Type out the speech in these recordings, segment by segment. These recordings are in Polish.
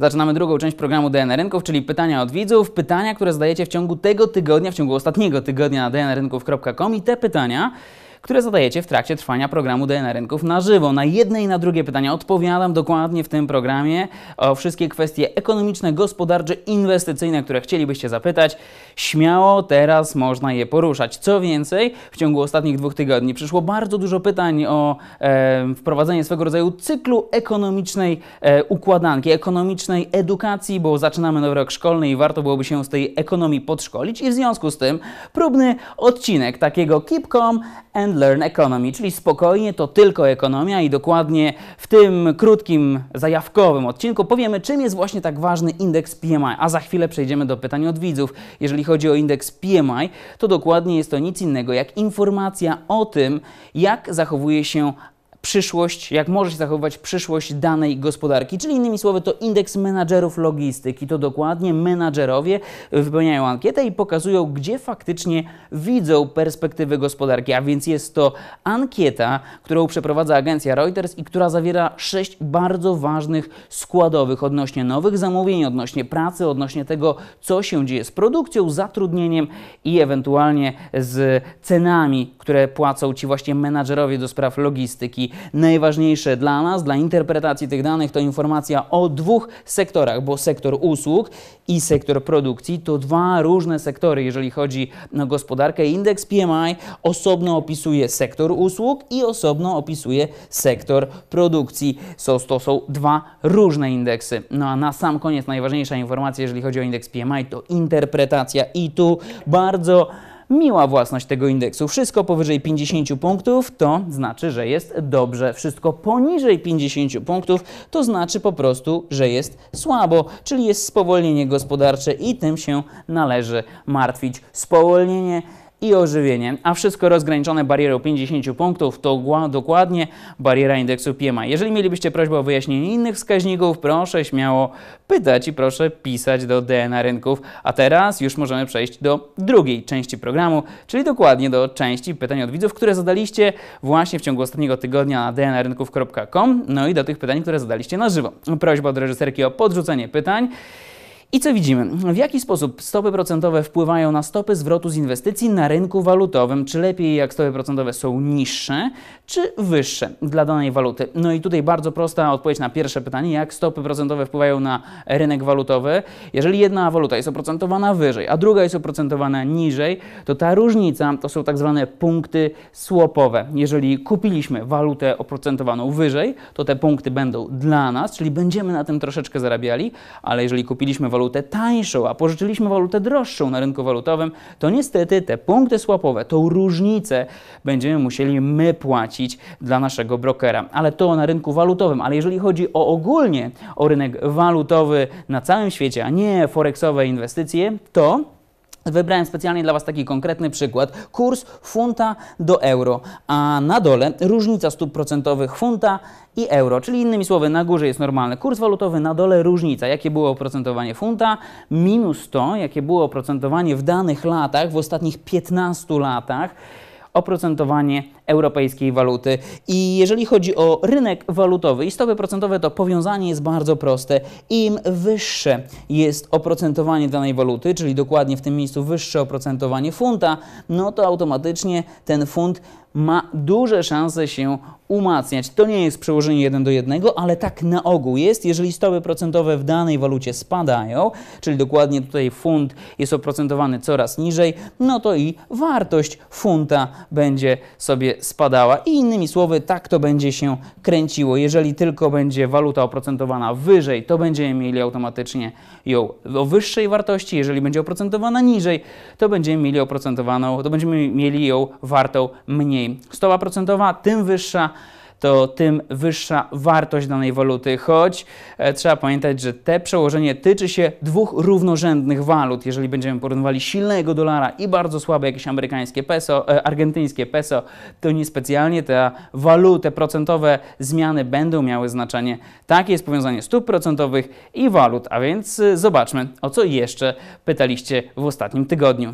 Zaczynamy drugą część programu DNA Rynków, czyli pytania od widzów, pytania, które zadajecie w ciągu tego tygodnia, w ciągu ostatniego tygodnia na dnrynków.com i te pytania które zadajecie w trakcie trwania programu DNA Rynków na żywo. Na jedne i na drugie pytania odpowiadam dokładnie w tym programie o wszystkie kwestie ekonomiczne, gospodarcze, inwestycyjne, które chcielibyście zapytać. Śmiało teraz można je poruszać. Co więcej, w ciągu ostatnich dwóch tygodni przyszło bardzo dużo pytań o e, wprowadzenie swego rodzaju cyklu ekonomicznej e, układanki, ekonomicznej edukacji, bo zaczynamy nowy rok szkolny i warto byłoby się z tej ekonomii podszkolić i w związku z tym próbny odcinek takiego Keep Calm and and Learn Economy, czyli spokojnie to tylko ekonomia i dokładnie w tym krótkim, zajawkowym odcinku powiemy, czym jest właśnie tak ważny indeks PMI, a za chwilę przejdziemy do pytań od widzów. Jeżeli chodzi o indeks PMI, to dokładnie jest to nic innego jak informacja o tym, jak zachowuje się przyszłość, jak może się zachowywać przyszłość danej gospodarki. Czyli innymi słowy, to indeks menadżerów logistyki. To dokładnie menadżerowie wypełniają ankietę i pokazują, gdzie faktycznie widzą perspektywy gospodarki. A więc jest to ankieta, którą przeprowadza agencja Reuters i która zawiera sześć bardzo ważnych składowych odnośnie nowych zamówień, odnośnie pracy, odnośnie tego, co się dzieje z produkcją, zatrudnieniem i ewentualnie z cenami, które płacą ci właśnie menadżerowie do spraw logistyki najważniejsze dla nas, dla interpretacji tych danych, to informacja o dwóch sektorach, bo sektor usług i sektor produkcji to dwa różne sektory, jeżeli chodzi o gospodarkę. Indeks PMI osobno opisuje sektor usług i osobno opisuje sektor produkcji. So, to są dwa różne indeksy. No a na sam koniec najważniejsza informacja, jeżeli chodzi o indeks PMI, to interpretacja i tu bardzo miła własność tego indeksu. Wszystko powyżej 50 punktów to znaczy, że jest dobrze. Wszystko poniżej 50 punktów to znaczy po prostu, że jest słabo, czyli jest spowolnienie gospodarcze i tym się należy martwić. Spowolnienie i ożywienie, a wszystko rozgraniczone barierą 50 punktów to dokładnie bariera indeksu PMI. Jeżeli mielibyście prośbę o wyjaśnienie innych wskaźników, proszę śmiało pytać i proszę pisać do DNA Rynków. A teraz już możemy przejść do drugiej części programu, czyli dokładnie do części pytań od widzów, które zadaliście właśnie w ciągu ostatniego tygodnia na dnrynków.com, no i do tych pytań, które zadaliście na żywo. Prośba do reżyserki o podrzucenie pytań. I co widzimy? W jaki sposób stopy procentowe wpływają na stopy zwrotu z inwestycji na rynku walutowym? Czy lepiej, jak stopy procentowe są niższe, czy wyższe dla danej waluty? No i tutaj bardzo prosta odpowiedź na pierwsze pytanie, jak stopy procentowe wpływają na rynek walutowy. Jeżeli jedna waluta jest oprocentowana wyżej, a druga jest oprocentowana niżej, to ta różnica to są tak zwane punkty słopowe. Jeżeli kupiliśmy walutę oprocentowaną wyżej, to te punkty będą dla nas, czyli będziemy na tym troszeczkę zarabiali, ale jeżeli kupiliśmy walutę walutę tańszą, a pożyczyliśmy walutę droższą na rynku walutowym, to niestety te punkty swapowe, tą różnicę będziemy musieli my płacić dla naszego brokera. Ale to na rynku walutowym, ale jeżeli chodzi o ogólnie o rynek walutowy na całym świecie, a nie foreksowe inwestycje, to Wybrałem specjalnie dla Was taki konkretny przykład. Kurs funta do euro, a na dole różnica stóp procentowych funta i euro. Czyli innymi słowy, na górze jest normalny kurs walutowy, na dole różnica. Jakie było oprocentowanie funta? Minus to, jakie było oprocentowanie w danych latach, w ostatnich 15 latach, oprocentowanie europejskiej waluty. I jeżeli chodzi o rynek walutowy i stopy procentowe, to powiązanie jest bardzo proste. Im wyższe jest oprocentowanie danej waluty, czyli dokładnie w tym miejscu wyższe oprocentowanie funta, no to automatycznie ten funt ma duże szanse się umacniać. To nie jest przełożenie 1 do 1, ale tak na ogół jest. Jeżeli stopy procentowe w danej walucie spadają, czyli dokładnie tutaj funt jest oprocentowany coraz niżej, no to i wartość funta będzie sobie spadała i innymi słowy tak to będzie się kręciło. Jeżeli tylko będzie waluta oprocentowana wyżej, to będziemy mieli automatycznie ją o wyższej wartości. Jeżeli będzie oprocentowana niżej, to będziemy mieli oprocentowaną, to będziemy mieli ją wartą mniej. Stopa procentowa tym wyższa, to tym wyższa wartość danej waluty, choć e, trzeba pamiętać, że te przełożenie tyczy się dwóch równorzędnych walut. Jeżeli będziemy porównywali silnego dolara i bardzo słabe jakieś amerykańskie peso, e, argentyńskie peso, to niespecjalnie te waluty procentowe zmiany będą miały znaczenie. Takie jest powiązanie stóp procentowych i walut, a więc e, zobaczmy, o co jeszcze pytaliście w ostatnim tygodniu.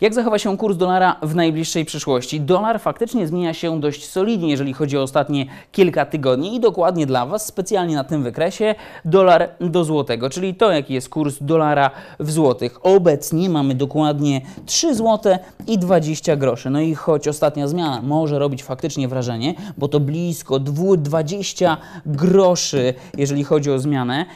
Jak zachowa się kurs dolara w najbliższej przyszłości? Dolar faktycznie zmienia się dość solidnie, jeżeli chodzi o ostatnie kilka tygodni i dokładnie dla Was, specjalnie na tym wykresie, dolar do złotego, czyli to, jaki jest kurs dolara w złotych. Obecnie mamy dokładnie 3 zł i 20 groszy. No i choć ostatnia zmiana może robić faktycznie wrażenie, bo to blisko 20 groszy, jeżeli chodzi o zmianę,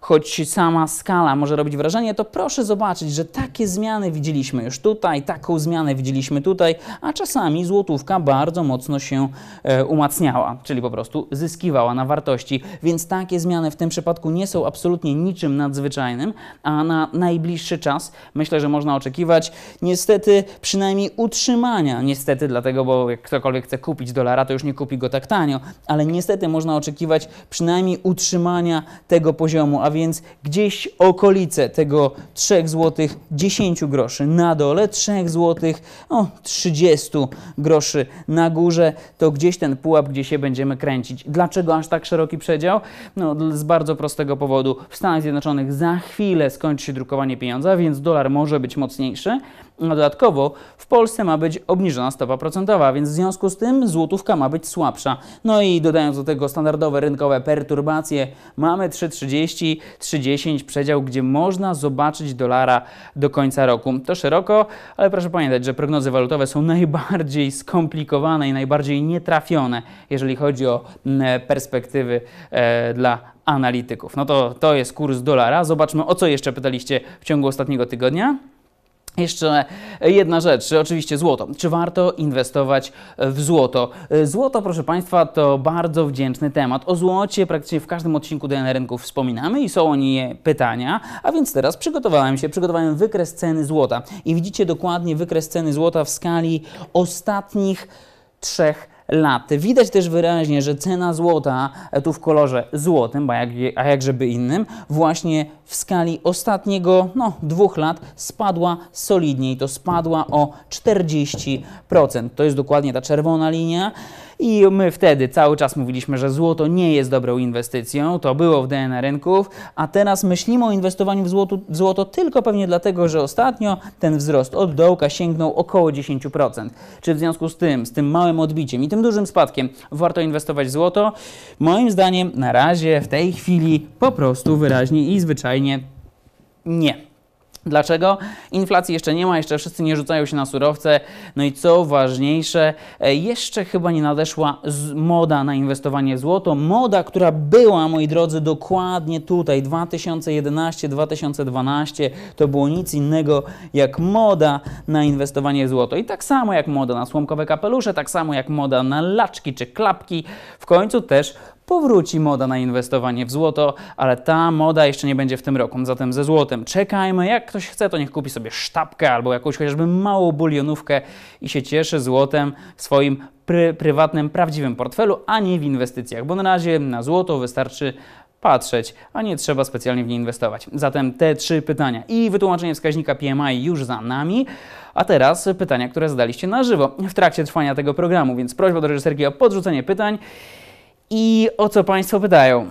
choć sama skala może robić wrażenie, to proszę zobaczyć, że takie zmiany widzieliśmy już tutaj, taką zmianę widzieliśmy tutaj, a czasami złotówka bardzo mocno się e, umacniała, czyli po prostu zyskiwała na wartości. Więc takie zmiany w tym przypadku nie są absolutnie niczym nadzwyczajnym, a na najbliższy czas myślę, że można oczekiwać niestety przynajmniej utrzymania, niestety dlatego, bo jak ktokolwiek chce kupić dolara, to już nie kupi go tak tanio, ale niestety można oczekiwać przynajmniej utrzymania tego poziomu, a więc gdzieś okolice tego 3 zł 10 groszy na dole, 3 zł o, 30 groszy na górze, to gdzieś ten pułap, gdzie się będziemy kręcić. Dlaczego aż tak szeroki przedział? No z bardzo prostego powodu. W Stanach Zjednoczonych za chwilę skończy się drukowanie pieniądza, więc dolar może być mocniejszy. No dodatkowo w Polsce ma być obniżona stopa procentowa, więc w związku z tym złotówka ma być słabsza. No i dodając do tego standardowe rynkowe perturbacje, mamy 3,30 3,10 przedział, gdzie można zobaczyć dolara do końca roku. To szeroko, ale proszę pamiętać, że prognozy walutowe są najbardziej skomplikowane i najbardziej nietrafione, jeżeli chodzi o mm, perspektywy e, dla analityków. No to to jest kurs dolara. Zobaczmy, o co jeszcze pytaliście w ciągu ostatniego tygodnia. Jeszcze jedna rzecz, oczywiście złoto. Czy warto inwestować w złoto? E, złoto, proszę Państwa, to bardzo wdzięczny temat. O złocie praktycznie w każdym odcinku DNA Rynków wspominamy i są o nie pytania, a więc teraz przygotowałem się, przygotowałem wykres ceny złota i widzicie dokładnie wykres ceny złota w skali ostatnich trzech lat lat. Widać też wyraźnie, że cena złota e, tu w kolorze złotym, a, jak, a jakżeby innym, właśnie w skali ostatniego no, dwóch lat spadła solidnie i To spadła o 40%. To jest dokładnie ta czerwona linia. I my wtedy cały czas mówiliśmy, że złoto nie jest dobrą inwestycją, to było w DNA rynków, a teraz myślimy o inwestowaniu w złoto, w złoto tylko pewnie dlatego, że ostatnio ten wzrost od dołka sięgnął około 10%. Czy w związku z tym, z tym małym odbiciem i tym dużym spadkiem warto inwestować w złoto? Moim zdaniem na razie w tej chwili po prostu wyraźnie i zwyczajnie nie. Dlaczego? Inflacji jeszcze nie ma, jeszcze wszyscy nie rzucają się na surowce. No i co ważniejsze, e, jeszcze chyba nie nadeszła moda na inwestowanie w złoto. Moda, która była, moi drodzy, dokładnie tutaj 2011-2012 to było nic innego jak moda na inwestowanie w złoto. I tak samo jak moda na słomkowe kapelusze, tak samo jak moda na laczki czy klapki, w końcu też powróci moda na inwestowanie w złoto, ale ta moda jeszcze nie będzie w tym roku. Zatem ze złotem czekajmy. Jak ktoś chce, to niech kupi sobie sztabkę albo jakąś chociażby małą bulionówkę i się cieszy złotem w swoim prywatnym, prawdziwym portfelu, a nie w inwestycjach, bo na razie na złoto wystarczy patrzeć, a nie trzeba specjalnie w nie inwestować. Zatem te trzy pytania i wytłumaczenie wskaźnika PMI już za nami. A teraz pytania, które zadaliście na żywo w trakcie trwania tego programu, więc prośba do reżyserki o podrzucenie pytań. I o co Państwo pytają?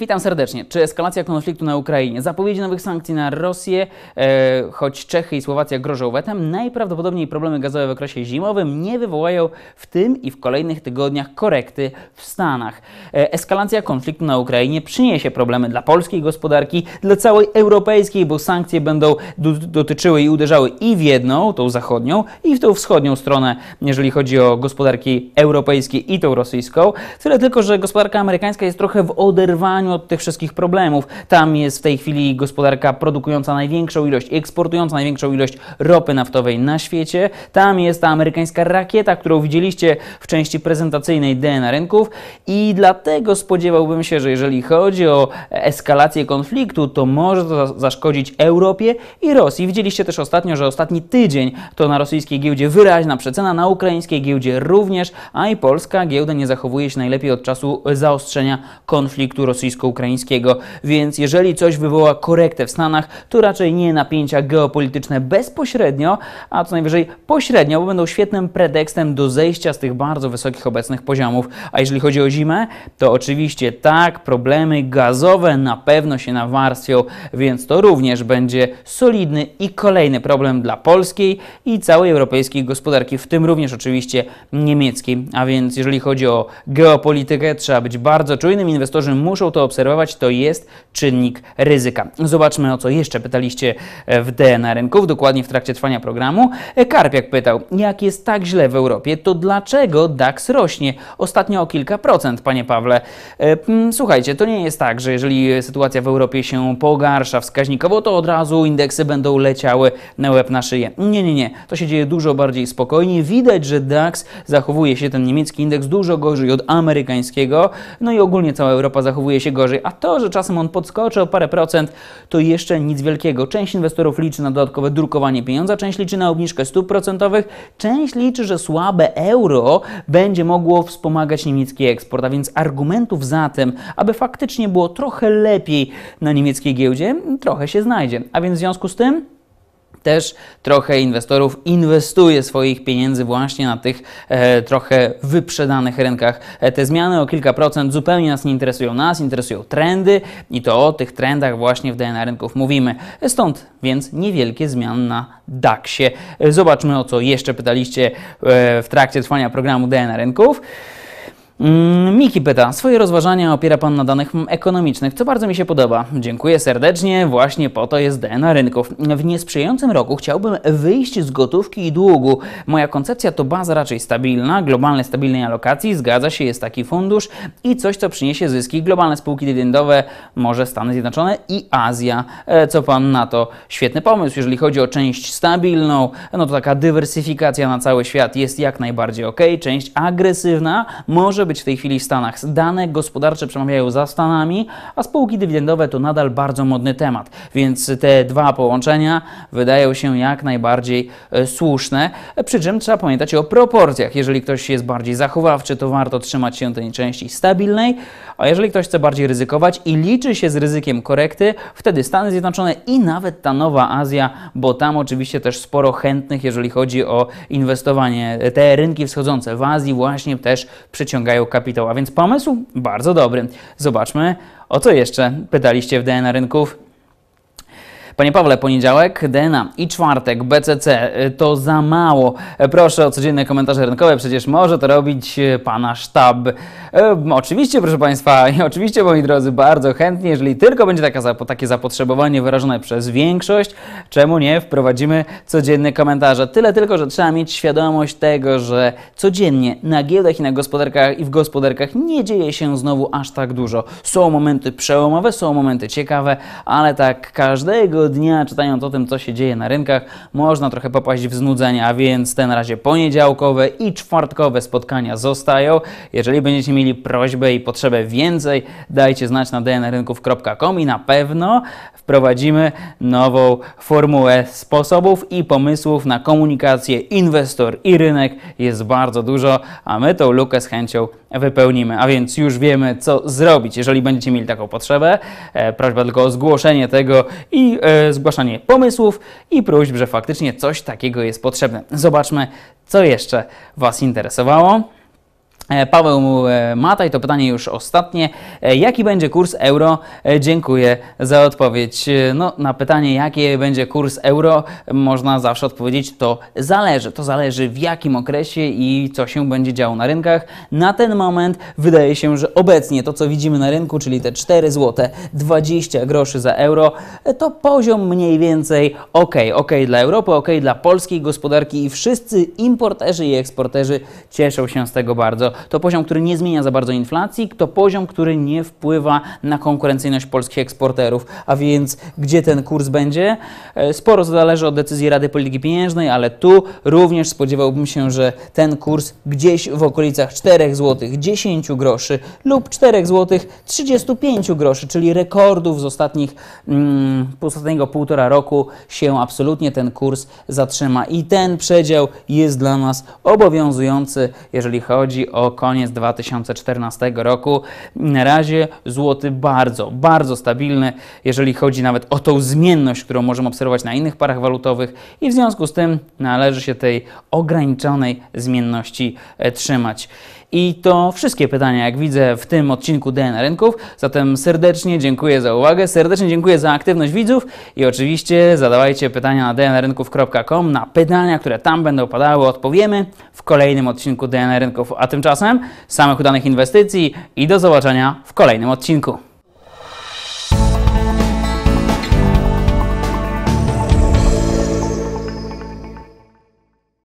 Witam serdecznie. Czy eskalacja konfliktu na Ukrainie, zapowiedzi nowych sankcji na Rosję, e, choć Czechy i Słowacja grożą wetem, najprawdopodobniej problemy gazowe w okresie zimowym nie wywołają w tym i w kolejnych tygodniach korekty w Stanach. E, eskalacja konfliktu na Ukrainie przyniesie problemy dla polskiej gospodarki, dla całej europejskiej, bo sankcje będą do, dotyczyły i uderzały i w jedną, tą zachodnią, i w tą wschodnią stronę, jeżeli chodzi o gospodarki europejskie i tą rosyjską. Tyle tylko, że gospodarka amerykańska jest trochę w oderwaniu od tych wszystkich problemów. Tam jest w tej chwili gospodarka produkująca największą ilość, eksportująca największą ilość ropy naftowej na świecie. Tam jest ta amerykańska rakieta, którą widzieliście w części prezentacyjnej DNA rynków i dlatego spodziewałbym się, że jeżeli chodzi o eskalację konfliktu, to może to zaszkodzić Europie i Rosji. Widzieliście też ostatnio, że ostatni tydzień to na rosyjskiej giełdzie wyraźna przecena, na ukraińskiej giełdzie również, a i polska giełda nie zachowuje się najlepiej od czasu zaostrzenia konfliktu rosyjsko rosyjsko-ukraińskiego, więc jeżeli coś wywoła korektę w Stanach, to raczej nie napięcia geopolityczne bezpośrednio, a co najwyżej pośrednio, bo będą świetnym pretekstem do zejścia z tych bardzo wysokich obecnych poziomów. A jeżeli chodzi o zimę, to oczywiście tak, problemy gazowe na pewno się nawarstwią, więc to również będzie solidny i kolejny problem dla polskiej i całej europejskiej gospodarki, w tym również oczywiście niemieckiej. A więc jeżeli chodzi o geopolitykę, trzeba być bardzo czujnym, inwestorzy muszą to warto obserwować, to jest czynnik ryzyka. Zobaczmy o co jeszcze pytaliście e, w DNA rynków, dokładnie w trakcie trwania programu. E, Karpiak pytał, jak jest tak źle w Europie, to dlaczego DAX rośnie ostatnio o kilka procent, panie Pawle? E, słuchajcie, to nie jest tak, że jeżeli sytuacja w Europie się pogarsza wskaźnikowo, to od razu indeksy będą leciały na łeb na szyję. Nie, nie, nie. To się dzieje dużo bardziej spokojnie. Widać, że DAX zachowuje się, ten niemiecki indeks, dużo gorzej od amerykańskiego. No i ogólnie cała Europa zachowuje się się gorzej, a to, że czasem on podskoczy o parę procent, to jeszcze nic wielkiego. Część inwestorów liczy na dodatkowe drukowanie pieniądza, część liczy na obniżkę stóp procentowych, część liczy, że słabe euro będzie mogło wspomagać niemiecki eksport, a więc argumentów za tym, aby faktycznie było trochę lepiej na niemieckiej giełdzie, trochę się znajdzie. A więc w związku z tym też trochę inwestorów inwestuje swoich pieniędzy właśnie na tych e, trochę wyprzedanych rynkach. E, te zmiany o kilka procent zupełnie nas nie interesują. Nas interesują trendy i to o tych trendach właśnie w DNA rynków mówimy. Stąd więc niewielkie zmiany na DAX-ie. E, zobaczmy o co jeszcze pytaliście e, w trakcie trwania programu DNA rynków. Mm, Miki pyta, swoje rozważania opiera Pan na danych ekonomicznych, co bardzo mi się podoba. Dziękuję serdecznie, właśnie po to jest DNA rynków. W niesprzyjającym roku chciałbym wyjść z gotówki i długu. Moja koncepcja to baza raczej stabilna, globalne stabilnej alokacji, zgadza się, jest taki fundusz i coś, co przyniesie zyski. Globalne spółki dywidendowe, może Stany Zjednoczone i Azja. E, co Pan na to? Świetny pomysł, jeżeli chodzi o część stabilną, no to taka dywersyfikacja na cały świat jest jak najbardziej ok. Część agresywna może być w tej chwili w Stanach. Dane gospodarcze przemawiają za Stanami, a spółki dywidendowe to nadal bardzo modny temat, więc te dwa połączenia wydają się jak najbardziej e, słuszne. Przy czym trzeba pamiętać o proporcjach. Jeżeli ktoś jest bardziej zachowawczy, to warto trzymać się tej części stabilnej, a jeżeli ktoś chce bardziej ryzykować i liczy się z ryzykiem korekty, wtedy Stany Zjednoczone i nawet ta Nowa Azja, bo tam oczywiście też sporo chętnych, jeżeli chodzi o inwestowanie. E, te rynki wschodzące w Azji właśnie też przyciągają zyskają kapitał, a więc pomysł bardzo dobry. Zobaczmy, o co jeszcze pytaliście w DNA Rynków. Panie Pawle, poniedziałek DNA i czwartek BCC y, to za mało. Proszę o codzienne komentarze rynkowe, przecież może to robić y, Pana sztab. E, oczywiście, proszę Państwa, i oczywiście, moi drodzy, bardzo chętnie, jeżeli tylko będzie taka, takie zapotrzebowanie wyrażone przez większość, czemu nie wprowadzimy codzienne komentarze. Tyle tylko, że trzeba mieć świadomość tego, że codziennie na giełdach i na gospodarkach i w gospodarkach nie dzieje się znowu aż tak dużo. Są momenty przełomowe, są momenty ciekawe, ale tak każdego dnia, czytając o tym, co się dzieje na rynkach, można trochę popaść w znudzenie, a więc ten razie poniedziałkowe i czwartkowe spotkania zostają. Jeżeli będziecie mieli prośbę i potrzebę więcej, dajcie znać na dnrynków.com i na pewno wprowadzimy nową formułę sposobów i pomysłów na komunikację inwestor i rynek. Jest bardzo dużo, a my tą lukę z chęcią wypełnimy. A więc już wiemy, co zrobić, jeżeli będziecie mieli taką potrzebę. E, prośba tylko o zgłoszenie tego i e, zgłaszanie pomysłów i próśb, że faktycznie coś takiego jest potrzebne. Zobaczmy, co jeszcze Was interesowało. E, Paweł e, Mataj, to pytanie już ostatnie. E, jaki będzie kurs euro? Dziękuję za odpowiedź. No, na pytanie, jaki będzie kurs euro, można zawsze odpowiedzieć, to zależy. To zależy w jakim okresie i co się będzie działo na rynkach. Na ten moment wydaje się, że obecnie to, co widzimy na rynku, czyli te 4 zł 20 groszy za euro, to poziom mniej więcej ok. Ok dla Europy, ok dla polskiej gospodarki i wszyscy importerzy i eksporterzy cieszą się z tego bardzo to poziom, który nie zmienia za bardzo inflacji, to poziom, który nie wpływa na konkurencyjność polskich eksporterów. A więc gdzie ten kurs będzie? E, sporo zależy od decyzji Rady Polityki Pieniężnej, ale tu również spodziewałbym się, że ten kurs gdzieś w okolicach 4 zł 10 groszy lub 4 zł 35 groszy, czyli rekordów z ostatnich, mm, ostatniego półtora roku się absolutnie ten kurs zatrzyma. I ten przedział jest dla nas obowiązujący, jeżeli chodzi o koniec 2014 roku. Na razie złoty bardzo, bardzo stabilny, jeżeli chodzi nawet o tą zmienność, którą możemy obserwować na innych parach walutowych i w związku z tym należy się tej ograniczonej zmienności e, trzymać. I to wszystkie pytania, jak widzę w tym odcinku DNA Rynków. Zatem serdecznie dziękuję za uwagę, serdecznie dziękuję za aktywność widzów i oczywiście zadawajcie pytania na dnrynków.com. Na pytania, które tam będą padały, odpowiemy w kolejnym odcinku DNA Rynków. A tymczasem Tymczasem samych udanych inwestycji i do zobaczenia w kolejnym odcinku.